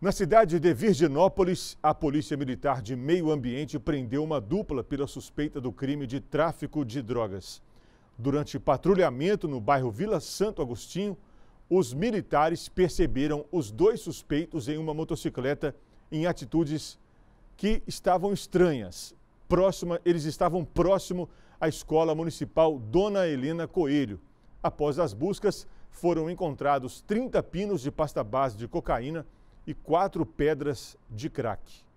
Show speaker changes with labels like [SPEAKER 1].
[SPEAKER 1] Na cidade de Virginópolis, a Polícia Militar de Meio Ambiente prendeu uma dupla pela suspeita do crime de tráfico de drogas. Durante patrulhamento no bairro Vila Santo Agostinho, os militares perceberam os dois suspeitos em uma motocicleta em atitudes que estavam estranhas. Próxima, eles estavam próximo à escola municipal Dona Helena Coelho. Após as buscas, foram encontrados 30 pinos de pasta base de cocaína e quatro pedras de craque.